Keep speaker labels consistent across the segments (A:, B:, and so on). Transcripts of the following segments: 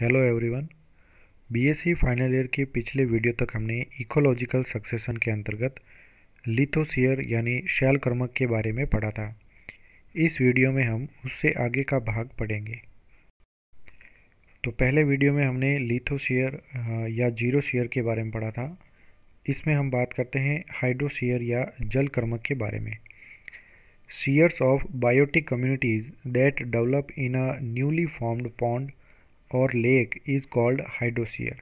A: hello everyone BSc final year के पिछले video तक हमने इकोलॉजिकल सक्सेशन के अंतर्गत लिथोसियर यानी शैल कर्मक के बारे में पढ़ा था इस वीडियो में हम उससे आगे का भाग पढ़ेंगे तो पहले वीडियो में हमने लिथोसियर या जीरो शेयर के बारे में पढ़ा था इसमें हम बात करते हैं हाइड्रोसियर या जल कर्मक के बारे में seres of biotic communities that develop in a newly formed pond और लेक इज़ कॉल्ड हाइड्रोसियर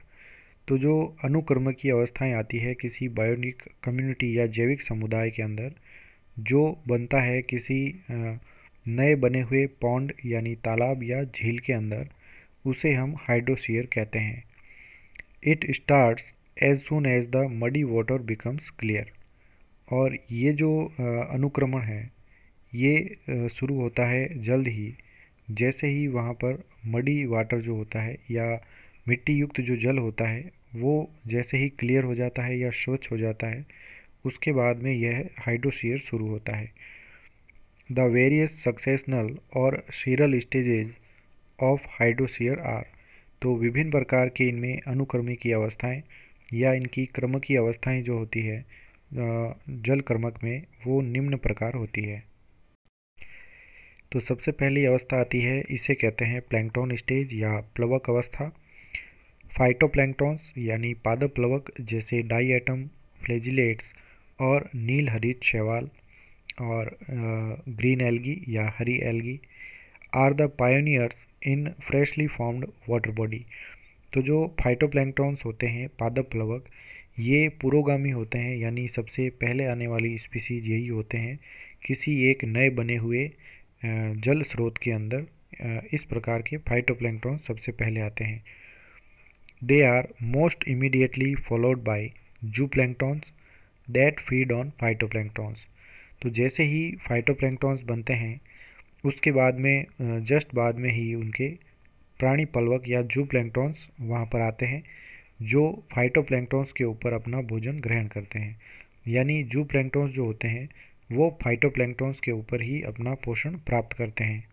A: तो जो अनुक्रम की अवस्थाएं आती है किसी बायोनिक कम्युनिटी या जैविक समुदाय के अंदर जो बनता है किसी नए बने हुए पौंड यानी तालाब या झील के अंदर उसे हम हाइड्रोसियर कहते हैं it starts as soon as the muddy water becomes clear और ये जो अनुक्रमण है ये शुरू होता है जल्द ही जैसे ही वहाँ पर मडी वाटर जो होता है या मिट्टी युक्त जो जल होता है वो जैसे ही क्लियर हो जाता है या स्वच्छ हो जाता है उसके बाद में यह हाइड्रोशियर शुरू होता है द वेरियस सक्सेसनल और seral stages of hydrosere are तो विभिन्न प्रकार के इनमें अनुक्रमी की अवस्थाएँ या इनकी क्रम की जो होती है जल क्रमक में वो निम्न प्रकार होती है तो सबसे पहली अवस्था आती है इसे कहते हैं प्लैंकटॉन स्टेज या प्लवक अवस्था फाइटोप्लैंकटॉन्स यानी पादप प्लवक जैसे डाई एटम फ्लेजिलेट्स और नील हरित शैवाल और ग्रीन एल्गी या हरी algae are the pioneers in freshly formed water body तो जो फाइटोप्लैंकटॉन्स होते हैं पादप प्लवक ये पुरोगामी होते हैं यानी सबसे पहले आने वाली स्पीसीज यही होते हैं किसी एक नए बने हुए जल स्रोत के अंदर इस प्रकार के फाइटोप्लैंक्टॉन सबसे पहले आते हैं they are most immediately followed by zooplanktons that feed on phytoplanktons तो जैसे ही फाइटोप्लैंक्टॉन्स बनते हैं उसके बाद में जस्ट बाद में ही उनके प्राणी पलवक या जू प्लैंक्टॉन्स वहाँ पर आते हैं जो फाइटोप्लैंक्टॉन्स के ऊपर अपना भोजन ग्रहण करते हैं यानी जू प्लैंक्टॉन्स जो होते हैं वो फाइटोप्लैंक्टोन्स के ऊपर ही अपना पोषण प्राप्त करते हैं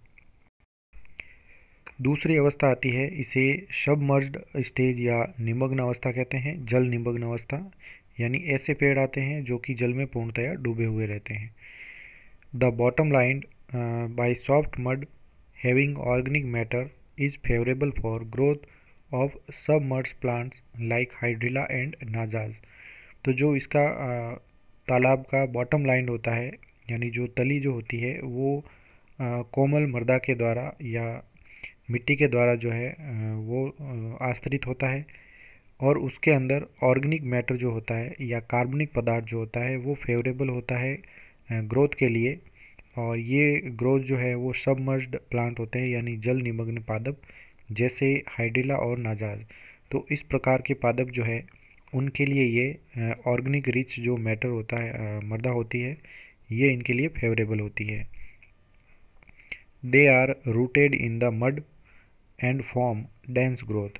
A: दूसरी अवस्था आती है इसे सबमर्ज्ड स्टेज या निमग्न अवस्था कहते हैं जल निमग्न अवस्था यानी ऐसे पेड़ आते हैं जो कि जल में पूर्णतया डूबे हुए रहते हैं the bottom line by soft mud having organic matter is favourable for growth of submerge plants like hydrilla and Najas तो जो इसका तालाब का बॉटम लाइन होता है यानी जो तली जो होती है वो कोमल मृदा के द्वारा या मिट्टी के द्वारा जो है वो आस्तरित होता है और उसके अंदर ऑर्गेनिक मैटर जो होता है या कार्बनिक पदार्थ जो होता है वो फेवरेबल होता है ग्रोथ के लिए और ये ग्रोथ जो है वो सबमर्ज्ड प्लांट होते हैं यानी जल निमग्न पादप जैसे हाइड्रिला और नाजाज तो इस प्रकार के पादप जो है उनके लिए ये ऑर्गेनिक रिच जो मैटर होता है मर्दा होती है ये इनके लिए फेवरेबल होती है they are rooted in the mud and form dense growth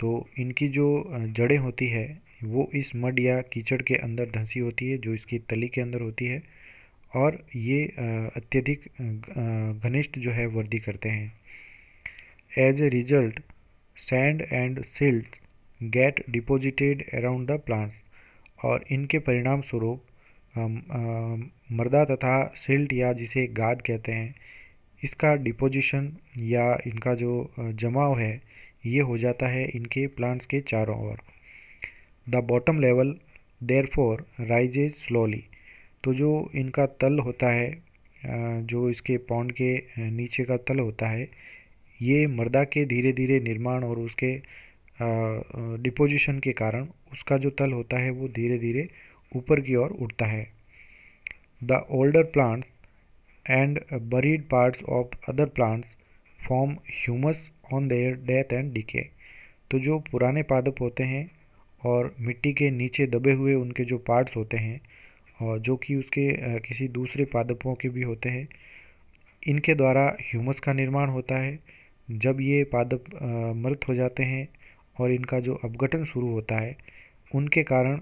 A: तो इनकी जो जड़ें होती है वो इस मड या कीचड़ के अंदर धंसी होती है जो इसकी तली के अंदर होती है और ये अत्यधिक घनिष्ठ जो है वर्दी करते हैं as a result sand and silt get deposited around the plants और इनके परिणाम स्वरूप मर्दा तथा सिल्ट या जिसे गाद कहते हैं इसका डिपोजिशन या इनका जो जमाव है ये हो जाता है इनके प्लांट्स के चारों ओर the bottom level therefore rises slowly तो जो इनका तल होता है जो इसके पौंड के नीचे का तल होता है ये मर्दा के धीरे धीरे निर्माण और उसके डिपोजिशन के कारण उसका जो तल होता है वो धीरे धीरे ऊपर की ओर उठता है the older plants and buried parts of other plants form humus on their death and decay तो जो पुराने पादप होते हैं और मिट्टी के नीचे दबे हुए उनके जो पार्ट्स होते हैं और जो कि उसके किसी दूसरे पादपों के भी होते हैं इनके द्वारा ह्यूमस का निर्माण होता है जब ये पादप मृत हो जाते हैं और इनका जो अपघटन शुरू होता है उनके कारण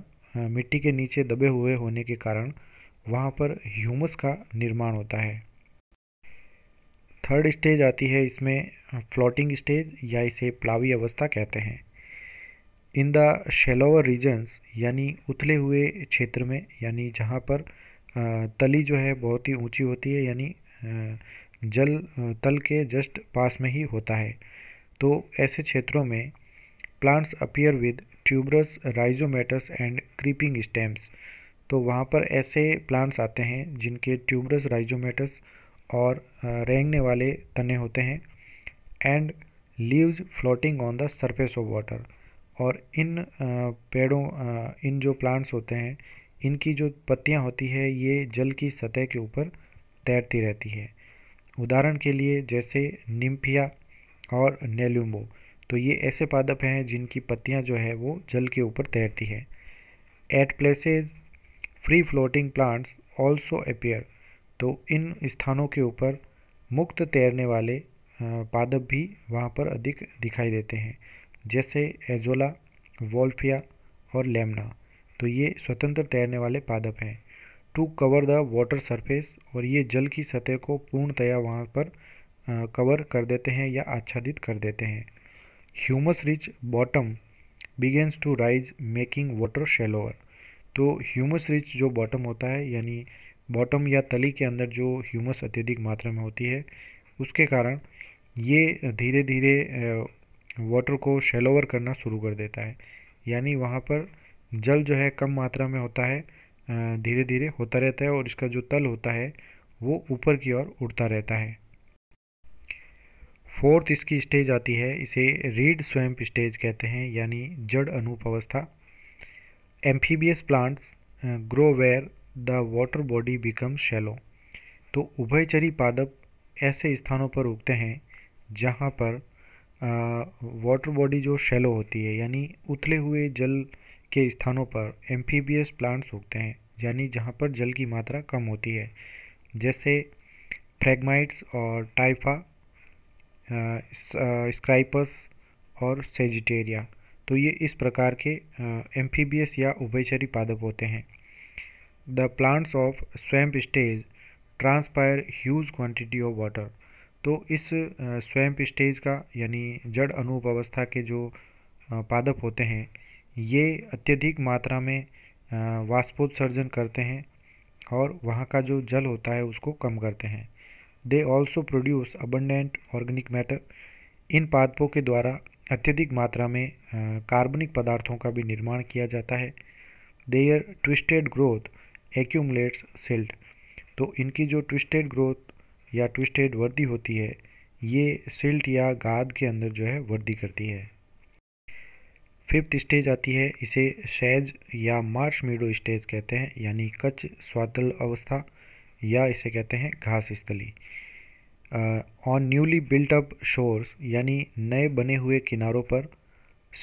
A: मिट्टी के नीचे दबे हुए होने के कारण वहाँ पर ह्यूमस का निर्माण होता है थर्ड स्टेज आती है इसमें फ्लोटिंग स्टेज या इसे प्लावी अवस्था कहते हैं इन द शेलोवर रीजन्स यानी उथले हुए क्षेत्र में यानी जहाँ पर तली जो है बहुत ही ऊंची होती है यानी जल तल के जस्ट पास में ही होता है तो ऐसे क्षेत्रों में plants appear with tuberous rhizomatous and creeping stems तो वहाँ पर ऐसे प्लांट्स आते हैं जिनके ट्यूबरस राइजोमेटस और रेंगने वाले तने होते हैं and leaves floating on the surface of water और इन पेड़ों इन जो प्लांट्स होते हैं इनकी जो पत्तियाँ होती है ये जल की सतह के ऊपर तैरती रहती है उदाहरण के लिए जैसे निम्फिया और नेल्यूम्बो तो ये ऐसे पादप हैं जिनकी पत्तियाँ जो है वो जल के ऊपर तैरती है at places free floating plants also appear तो इन स्थानों के ऊपर मुक्त तैरने वाले पादप भी वहाँ पर अधिक दिखाई देते हैं जैसे एजोला वॉल्फिया और लेमना तो ये स्वतंत्र तैरने वाले पादप हैं to cover the water surface और ये जल की सतह को पूर्णतया वहाँ पर कवर कर देते हैं या आच्छादित कर देते हैं humus rich bottom begins to rise making water shallower तो ह्यूमस रिच जो बॉटम होता है यानी बॉटम या तली के अंदर जो ह्यूमस अत्यधिक मात्रा में होती है उसके कारण ये धीरे धीरे वाटर को शेलोवर करना शुरू कर देता है यानी वहाँ पर जल जो है कम मात्रा में होता है धीरे धीरे होता रहता है और इसका जो तल होता है वो ऊपर की ओर उड़ता रहता है फोर्थ इसकी स्टेज आती है इसे रीड स्वैम्प स्टेज कहते हैं यानी जड़ अनूप अवस्था amphibious plants grow where the water body become shallow तो उभयचरी पादप ऐसे स्थानों पर उगते हैं जहाँ पर वाटर बॉडी जो शेलो होती है यानी उथले हुए जल के स्थानों पर एम्फीबियस प्लांट्स उगते हैं यानी जहाँ पर जल की मात्रा कम होती है जैसे फ्रेगमाइट्स और टाइफा स्क्राइपस और सेजिटेरिया तो ये इस प्रकार के एम्फीबियस या उभयचरी पादप होते हैं the plants of swamp stage transpire huge quantity of water तो इस स्वैम्प स्टेज का यानी जड़ अनूप अवस्था के जो पादप होते हैं ये अत्यधिक मात्रा में वाष्पोत्सर्जन करते हैं और वहाँ का जो जल होता है उसको कम करते हैं they also produce abundant organic matter इन पादपों के द्वारा अत्यधिक मात्रा में कार्बनिक पदार्थों का भी निर्माण किया जाता है their twisted growth accumulates silt तो इनकी जो ट्विस्टेड ग्रोथ या ट्विस्टेड वर्दी होती है ये सिल्ट या गाद के अंदर जो है वर्दी करती है फिफ्थ स्टेज आती है इसे शैज या मार्श मीडो स्टेज कहते हैं यानी कच्छ स्वातल अवस्था या इसे कहते हैं घास स्थली on newly built up shores यानी नए बने हुए किनारों पर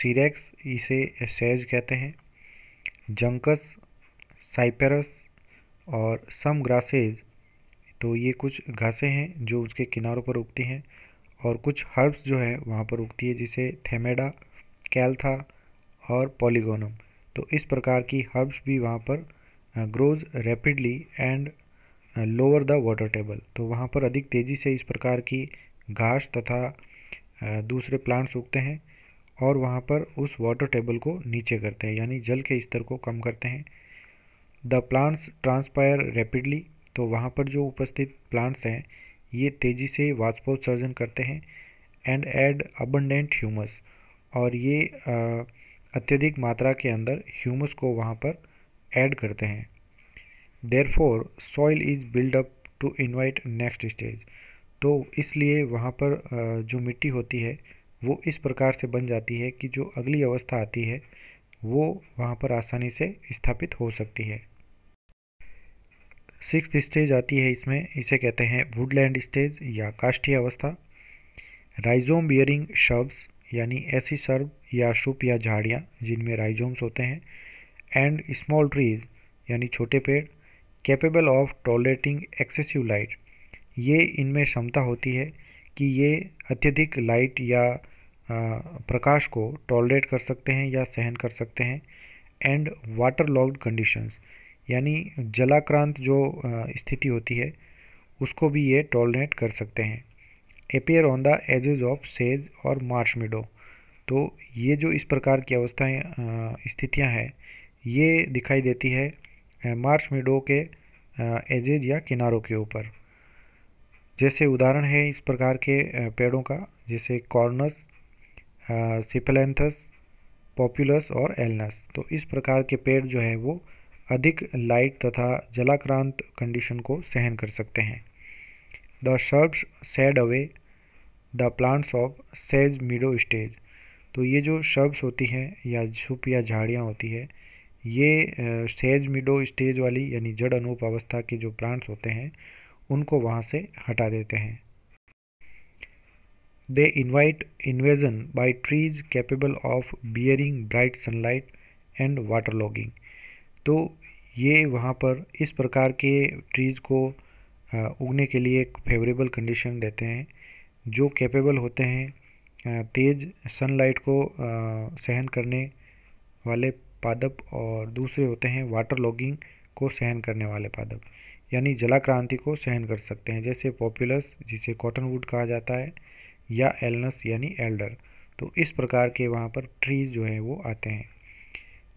A: सीरेक्स इसे सैज कहते हैं जंकस साइपेरस और सम ग्रासेज तो ये कुछ घासें हैं जो उसके किनारों पर उगती हैं और कुछ हर्ब्स जो है वहाँ पर उगती है जिसे थेमेडा कैलथा और पॉलीगोनम तो इस प्रकार की हर्ब्स भी वहाँ पर grows rapidly and lower the water table तो वहाँ पर अधिक तेज़ी से इस प्रकार की घास तथा दूसरे प्लांट्स उगते हैं और वहाँ पर उस वाटर टेबल को नीचे करते हैं यानी जल के स्तर को कम करते हैं द प्लांट्स ट्रांसपायर रैपिडली तो वहाँ पर जो उपस्थित प्लांट्स हैं ये तेज़ी से वाष्पोत्सर्जन करते हैं एंड एड अबंडेंट ह्यूमस और ये अत्यधिक मात्रा के अंदर ह्यूमस को वहाँ पर ऐड करते हैं therefore soil is build up to invite next stage तो इसलिए वहाँ पर जो मिट्टी होती है वो इस प्रकार से बन जाती है कि जो अगली अवस्था आती है वो वहाँ पर आसानी से स्थापित हो सकती है सिक्स स्टेज आती है इसमें इसे कहते हैं वुडलैंड स्टेज या काष्ठीय अवस्था राइजोम बियरिंग शब्स यानी ऐसी सर्व या शुप या झाड़ियाँ जिनमें राइजोम्स होते हैं एंड स्मॉल ट्रीज यानी छोटे पेड़ capable of tolerating excessive light ये इनमें क्षमता होती है कि ये अत्यधिक लाइट या प्रकाश को टॉलरेट कर सकते हैं या सहन कर सकते हैं एंड वाटर लॉग्ड कंडीशंस यानी जलाक्रांत जो स्थिति होती है उसको भी ये टॉलरेट कर सकते हैं appear on the edges of सेज और मार्च मिडो तो ये जो इस प्रकार की अवस्थाएं स्थितियां हैं ये दिखाई देती है मार्श मिडो के एजेज या किनारों के ऊपर जैसे उदाहरण है इस प्रकार के पेड़ों का जैसे कॉर्नस सिपलेंथस पॉपुलस और एलनस तो इस प्रकार के पेड़ जो है वो अधिक लाइट तथा जलाक्रांत कंडीशन को सहन कर सकते हैं the shrubs shade away the plants of सेज मिडो स्टेज तो ये जो शर्ब्स होती हैं या झुप या झाड़ियाँ होती है ये सेज मिडो स्टेज वाली यानी जड़ अनूप अवस्था के जो प्लांट्स होते हैं उनको वहाँ से हटा देते हैं they invite invasion by trees capable of bearing bright sunlight and waterlogging तो ये वहाँ पर इस प्रकार के ट्रीज़ को उगने के लिए एक फेवरेबल कंडीशन देते हैं जो कैपेबल होते हैं तेज़ सनलाइट को सहन करने वाले पादप और दूसरे होते हैं वाटर लॉगिंग को सहन करने वाले पादप यानी जलाक्रांति को सहन कर सकते हैं जैसे पॉपुलस जिसे कॉटनवुड कहा जाता है या एलनस यानी एल्डर तो इस प्रकार के वहाँ पर ट्रीज जो हैं वो आते हैं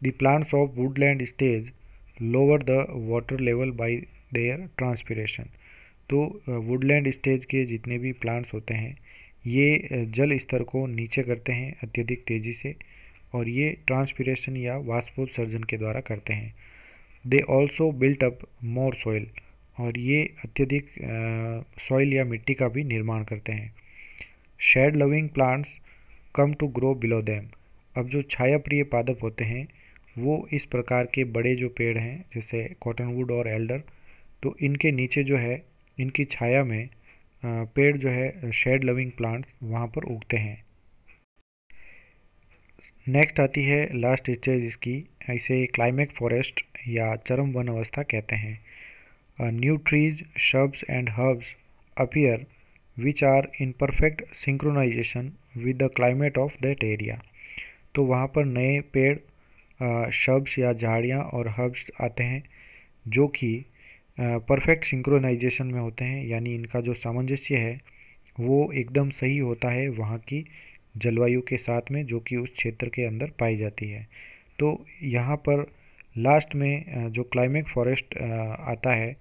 A: the plants of woodland stage lower the water level by their transpiration तो वुडलैंड स्टेज के जितने भी प्लांट्स होते हैं ये जल स्तर को नीचे करते हैं अत्यधिक तेज़ी से और ये ट्रांसपीरेशन या वाष्पोत्सर्जन के द्वारा करते हैं they also built up more soil और ये अत्यधिक सॉइल या मिट्टी का भी निर्माण करते हैं shade loving plants come to grow below them अब जो छाया प्रिय पादप होते हैं वो इस प्रकार के बड़े जो पेड़ हैं जैसे कॉटनवुड और एल्डर तो इनके नीचे जो है इनकी छाया में पेड़ जो है शेड लविंग प्लांट्स वहाँ पर उगते हैं नेक्स्ट आती है लास्ट स्टेज इसकी इसे क्लाइमेट फॉरेस्ट या चरम वन अवस्था कहते हैं new trees shrubs and herbs appear which are in perfect synchronization with the climate of that area तो वहाँ पर नए पेड़ शब्स या झाड़ियाँ और हर्ब्स आते हैं जो कि परफेक्ट सिंक्रोनाइजेशन में होते हैं यानी इनका जो सामंजस्य है वो एकदम सही होता है वहाँ की जलवायु के साथ में जो कि उस क्षेत्र के अंदर पाई जाती है तो यहाँ पर लास्ट में जो क्लाइमेट फॉरेस्ट आता है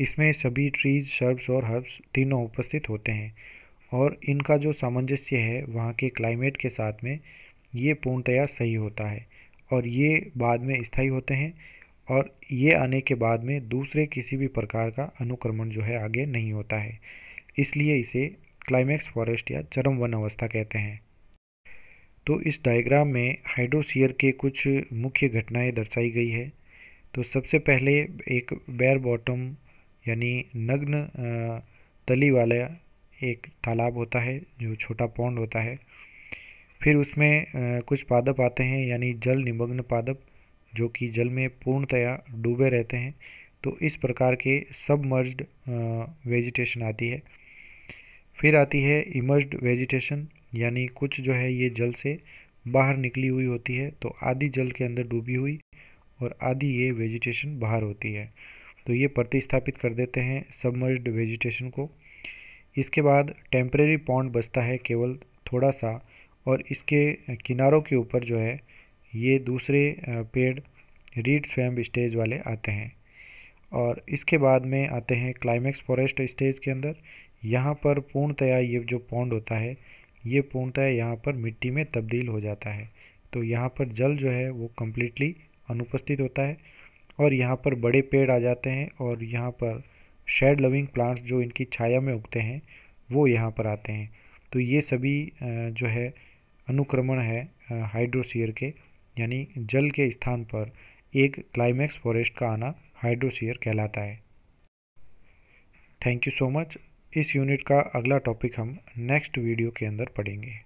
A: इसमें सभी ट्रीज शर्ब्स और हर्ब्स तीनों उपस्थित होते हैं और इनका जो सामंजस्य है वहाँ के क्लाइमेट के साथ में ये पूर्णतया सही होता है और ये बाद में स्थायी होते हैं और ये आने के बाद में दूसरे किसी भी प्रकार का अनुक्रमण जो है आगे नहीं होता है इसलिए इसे क्लाइमैक्स फॉरेस्ट या चरम वन अवस्था कहते हैं तो इस डायग्राम में हाइड्रोसियर के कुछ मुख्य घटनाएं दर्शाई गई है तो सबसे पहले एक बैर बॉटम यानी नग्न तली वाला एक तालाब होता है जो छोटा पौंड होता है फिर उसमें कुछ पादप आते हैं यानी जल निमग्न पादप जो कि जल में पूर्णतया डूबे रहते हैं तो इस प्रकार के सबमर्ज्ड वेजिटेशन आती है फिर आती है इमर्ज्ड वेजिटेशन यानी कुछ जो है ये जल से बाहर निकली हुई होती है तो आधी जल के अंदर डूबी हुई और आधी ये वेजिटेशन बाहर होती है तो ये प्रतिस्थापित कर देते हैं सबमर्ज्ड वेजिटेशन को इसके बाद टेम्प्रेरी पॉन्ड बचता है केवल थोड़ा सा और इसके किनारों के ऊपर जो है ये दूसरे पेड़ रीड स्वैम्प स्टेज वाले आते हैं और इसके बाद में आते हैं क्लाइमैक्स फॉरेस्ट स्टेज के अंदर यहाँ पर पूर्णतया ये जो पॉन्ड होता है ये पूर्णतः यहाँ पर मिट्टी में तब्दील हो जाता है तो यहाँ पर जल जो है वो कम्प्लीटली अनुपस्थित होता है और यहाँ पर बड़े पेड़ आ जाते हैं और यहाँ पर शेड लविंग प्लांट्स जो इनकी छाया में उगते हैं वो यहाँ पर आते हैं तो ये सभी जो है अनुक्रमण है हाइड्रोसियर के यानी जल के स्थान पर एक क्लाइमैक्स फॉरेस्ट का आना हाइड्रोसियर कहलाता है थैंक यू सो मच इस यूनिट का अगला टॉपिक हम नेक्स्ट वीडियो के अंदर पढ़ेंगे